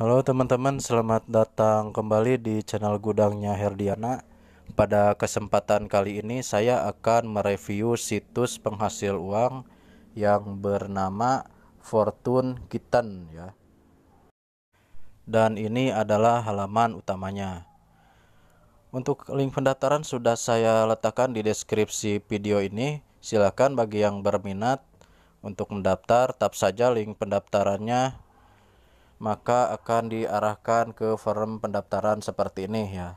Halo teman-teman, selamat datang kembali di channel Gudangnya Herdiana. Pada kesempatan kali ini saya akan mereview situs penghasil uang yang bernama Fortune Kitten ya. Dan ini adalah halaman utamanya. Untuk link pendaftaran sudah saya letakkan di deskripsi video ini. Silakan bagi yang berminat untuk mendaftar, tap saja link pendaftarannya maka akan diarahkan ke form pendaftaran seperti ini ya.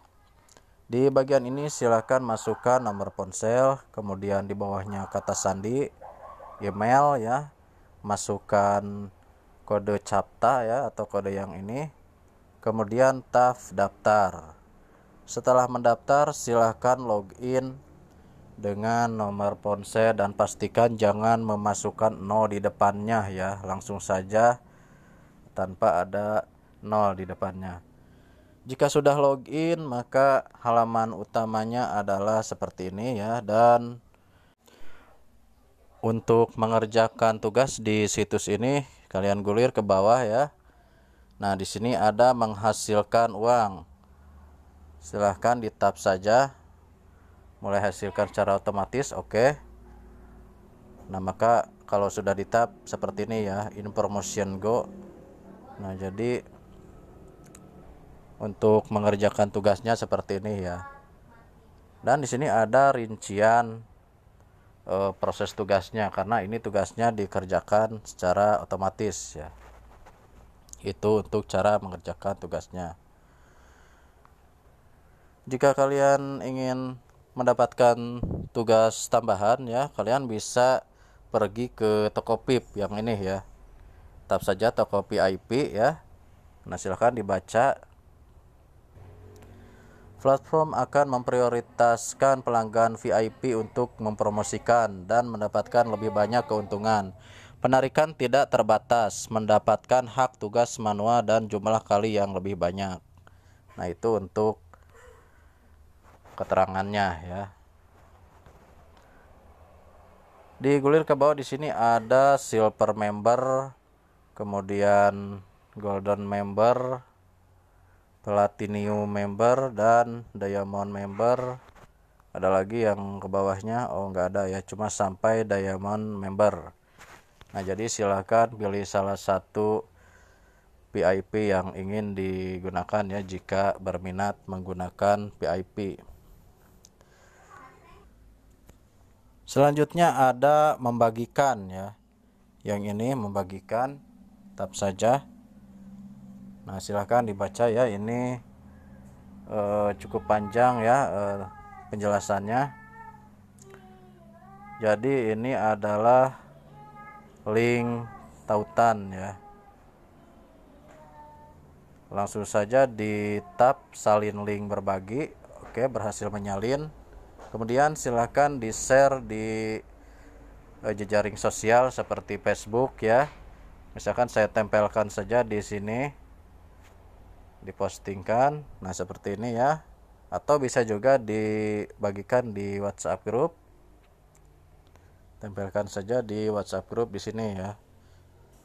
Di bagian ini silakan masukkan nomor ponsel, kemudian di bawahnya kata sandi, email ya, masukkan kode CAPTA ya atau kode yang ini. Kemudian taf daftar. Setelah mendaftar silahkan login dengan nomor ponsel dan pastikan jangan memasukkan 0 di depannya ya, langsung saja tanpa ada nol di depannya. Jika sudah login, maka halaman utamanya adalah seperti ini ya dan untuk mengerjakan tugas di situs ini kalian gulir ke bawah ya. Nah, di sini ada menghasilkan uang. Silahkan di tab saja. Mulai hasilkan secara otomatis, oke. Okay. Nah, maka kalau sudah di tab seperti ini ya, information promotion go Nah, jadi untuk mengerjakan tugasnya seperti ini ya. Dan di sini ada rincian e, proses tugasnya karena ini tugasnya dikerjakan secara otomatis ya. Itu untuk cara mengerjakan tugasnya. Jika kalian ingin mendapatkan tugas tambahan ya, kalian bisa pergi ke toko pip yang ini ya tap saja toko VIP ya. Nah, silahkan dibaca. Platform akan memprioritaskan pelanggan VIP untuk mempromosikan dan mendapatkan lebih banyak keuntungan. Penarikan tidak terbatas, mendapatkan hak tugas manual dan jumlah kali yang lebih banyak. Nah, itu untuk keterangannya ya. Digulir ke bawah di sini ada silver member kemudian golden member platinum member dan diamond member ada lagi yang ke bawahnya oh nggak ada ya cuma sampai diamond member nah jadi silahkan pilih salah satu PIP yang ingin digunakan ya jika berminat menggunakan PIP selanjutnya ada membagikan ya yang ini membagikan tab saja nah silahkan dibaca ya ini eh, cukup panjang ya eh, penjelasannya jadi ini adalah link tautan ya langsung saja di tab salin link berbagi oke berhasil menyalin kemudian silahkan di share eh, di jejaring sosial seperti Facebook ya misalkan saya tempelkan saja di sini dipostingkan nah seperti ini ya atau bisa juga dibagikan di WhatsApp grup tempelkan saja di WhatsApp grup di sini ya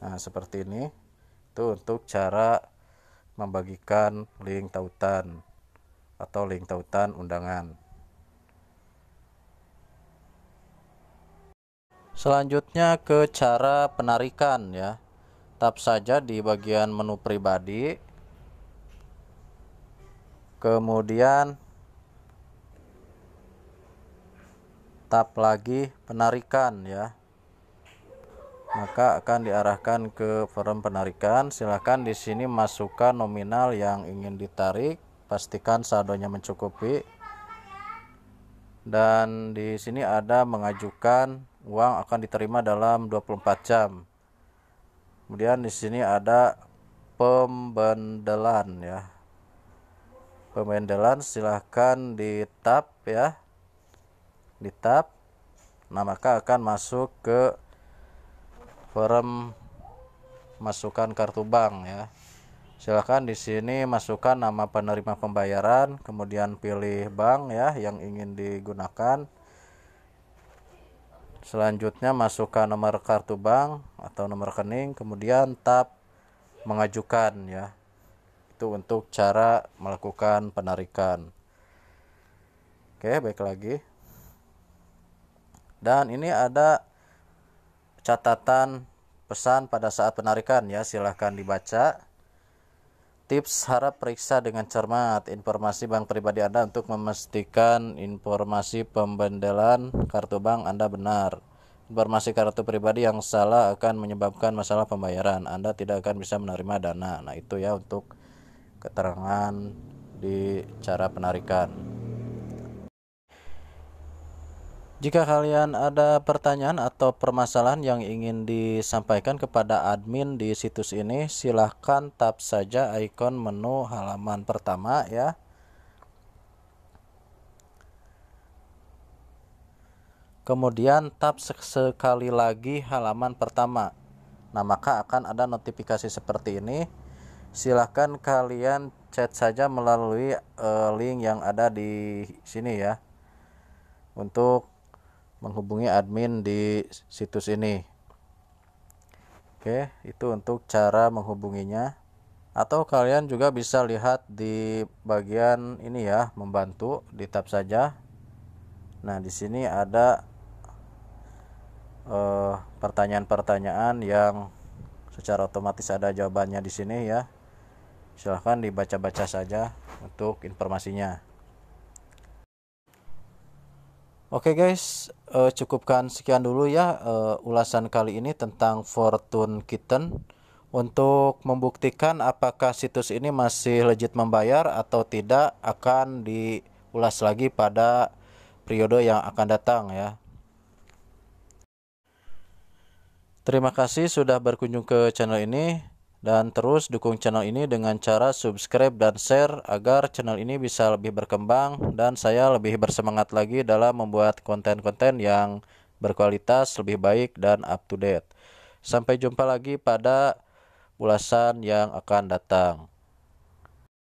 nah seperti ini itu untuk cara membagikan link tautan atau link tautan undangan selanjutnya ke cara penarikan ya tap saja di bagian menu pribadi kemudian tap lagi penarikan ya maka akan diarahkan ke forum penarikan silahkan di sini masukkan nominal yang ingin ditarik pastikan saldonya mencukupi dan di sini ada mengajukan uang akan diterima dalam 24 jam Kemudian di sini ada pembendelan ya. Pembendelan silahkan di tab ya. Di tab. Nah, maka akan masuk ke form masukan kartu bank ya. Silahkan di sini masukkan nama penerima pembayaran, kemudian pilih bank ya yang ingin digunakan Selanjutnya masukkan nomor kartu bank atau nomor rekening, kemudian tap mengajukan ya. Itu untuk cara melakukan penarikan. Oke, baik lagi. Dan ini ada catatan pesan pada saat penarikan ya, silahkan dibaca. Tips harap periksa dengan cermat informasi bank pribadi Anda untuk memastikan informasi pembendelan kartu bank Anda benar. Informasi kartu pribadi yang salah akan menyebabkan masalah pembayaran. Anda tidak akan bisa menerima dana. Nah, itu ya untuk keterangan di cara penarikan. Jika kalian ada pertanyaan atau permasalahan yang ingin disampaikan kepada admin di situs ini, silahkan tap saja ikon menu halaman pertama ya. Kemudian tap sekali lagi halaman pertama. Nah, maka akan ada notifikasi seperti ini. Silahkan kalian chat saja melalui uh, link yang ada di sini ya. Untuk menghubungi admin di situs ini. Oke, itu untuk cara menghubunginya. Atau kalian juga bisa lihat di bagian ini ya, membantu di tab saja. Nah, di sini ada eh, pertanyaan-pertanyaan eh, yang secara otomatis ada jawabannya di sini ya. Silahkan dibaca-baca saja untuk informasinya. Oke okay guys, uh, cukupkan sekian dulu ya uh, ulasan kali ini tentang Fortune Kitten. Untuk membuktikan apakah situs ini masih legit membayar atau tidak akan diulas lagi pada periode yang akan datang ya. Terima kasih sudah berkunjung ke channel ini. Dan terus dukung channel ini dengan cara subscribe dan share agar channel ini bisa lebih berkembang dan saya lebih bersemangat lagi dalam membuat konten-konten yang berkualitas, lebih baik, dan up to date. Sampai jumpa lagi pada ulasan yang akan datang.